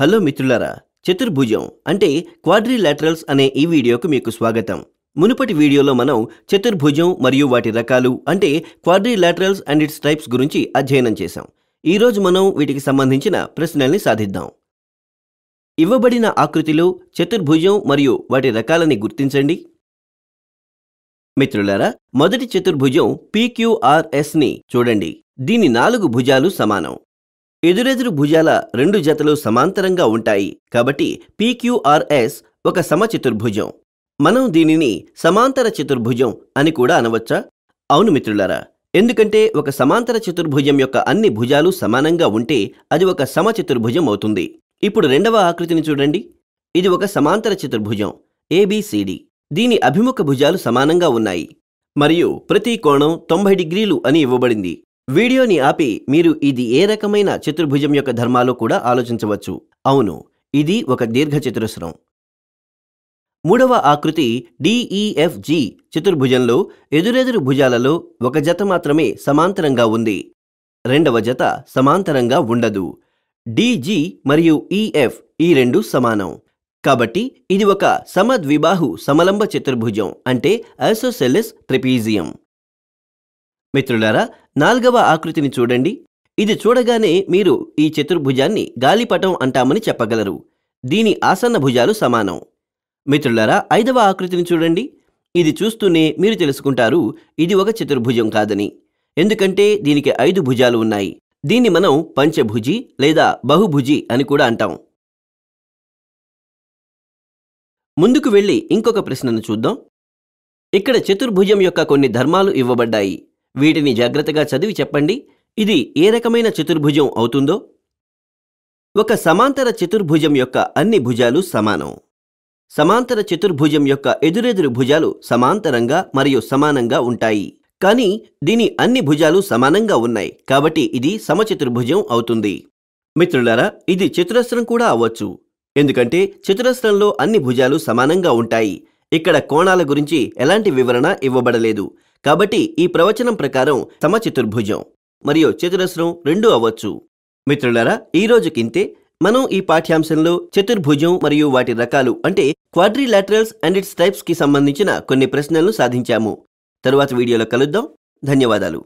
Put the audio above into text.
hello మిత్రులారా చతుర్భుజం అంటే క్వాడ్రిలాటరల్స్ అనే ఈ వీడియోకు మీకు స్వాగతం మునుపటి వీడియోలో మనం చతుర్భుజం మరియు వాటి రకాలు అంటే క్వాడ్రిలాటరల్స్ అండ్ ఇట్స్ టైప్స్ గురించి అధ్యయనం చేశాం ఈరోజు మనం వీటికి సంబంధించిన ప్రశ్నల్ని సాధిద్దాం ఇవ్వబడిన ఆకృతిలో చతుర్భుజం మరియు వాటి రకాలని గుర్తించండి మిత్రులారా మొదటి చతుర్భుజం పీక్యూఆర్ఎస్ని చూడండి దీని నాలుగు భుజాలు సమానం ఎదురెదురు భుజాల రెండు జతలు సమాంతరంగా ఉంటాయి కాబట్టి పీక్యూఆర్ఎస్ ఒక సమచతుర్భుజం మనం దీనిని సమాంతర చతుర్భుజం అని కూడా అనవచ్చా అవును మిత్రులారా ఎందుకంటే ఒక సమాంతర చతుర్భుజం యొక్క అన్ని భుజాలు సమానంగా ఉంటే అది ఒక సమచతుర్భుజం అవుతుంది ఇప్పుడు రెండవ ఆకృతిని చూడండి ఇది ఒక సమాంతర చతుర్భుజం ఏబిసిడి దీని అభిముఖ భుజాలు సమానంగా ఉన్నాయి మరియు ప్రతి కోణం తొంభై డిగ్రీలు అని ఇవ్వబడింది వీడియోని ఆపి మీరు ఇది ఏ రకమైన చతుర్భుజం యొక్క ధర్మాలు కూడా ఆలోచించవచ్చు అవును ఇది ఒక దీర్ఘ చతురస్రం మూడవ ఆకృతి డిఈఎఫ్జి e చతుర్భుజంలో ఎదురెదురు భుజాలలో ఒక జత మాత్రమే సమాంతరంగా ఉంది రెండవ జత సమాంతరంగా ఉండదు డిజి మరియు ఈఎఫ్ e ఈ రెండు సమానం కాబట్టి ఇది ఒక సమద్విబాహు సమలంబ చతుర్భుజం అంటే అసోసెలిస్ ట్రిపీజియం మిత్రులారా నాలుగవ ఆకృతిని చూడండి ఇది చూడగానే మీరు ఈ చతుర్భుజాన్ని గాలిపటం అంటామని చెప్పగలరు దీని ఆసన్న భుజాలు సమానం మిత్రులారా ఐదవ ఆకృతిని చూడండి ఇది చూస్తూనే మీరు తెలుసుకుంటారు ఇది ఒక చతుర్భుజం కాదని ఎందుకంటే దీనికి ఐదు భుజాలు ఉన్నాయి దీన్ని మనం పంచభుజి లేదా బహుభుజి అని కూడా అంటాం ముందుకు వెళ్ళి ఇంకొక ప్రశ్నను చూద్దాం ఇక్కడ చతుర్భుజం యొక్క కొన్ని ధర్మాలు ఇవ్వబడ్డాయి వీటిని జాగ్రత్తగా చదివి చెప్పండి ఇది ఏ రకమైన చతుర్భుజం అవుతుందో ఒక సమాంతర చతుర్భుజం యొక్క అన్ని భుజాలు సమానం సమాంతర చతుర్భుజం యొక్క ఎదురెదురు భుజాలు సమాంతరంగా మరియు సమానంగా ఉంటాయి కానీ దీని అన్ని భుజాలు సమానంగా ఉన్నాయి కాబట్టి ఇది సమచతుర్భుజం అవుతుంది మిత్రులారా ఇది చతురస్రం కూడా అవ్వచ్చు ఎందుకంటే చతురస్రంలో అన్ని భుజాలు సమానంగా ఉంటాయి ఇక్కడ కోణాల గురించి ఎలాంటి వివరణ ఇవ్వబడలేదు కాబట్టి ఈ ప్రవచనం ప్రకారం తమ చతుర్భుజం మరియు చతురస్రం రెండూ అవ్వచ్చు రోజు ఈరోజుకింతే మనం ఈ పాఠ్యాంశంలో చతుర్భుజం మరియు వాటి రకాలు అంటే క్వాడ్రిలాటరల్స్ అండ్ ఇట్స్ టైప్స్కి సంబంధించిన కొన్ని ప్రశ్నలను సాధించాము తరువాత వీడియోలో కలుద్దాం ధన్యవాదాలు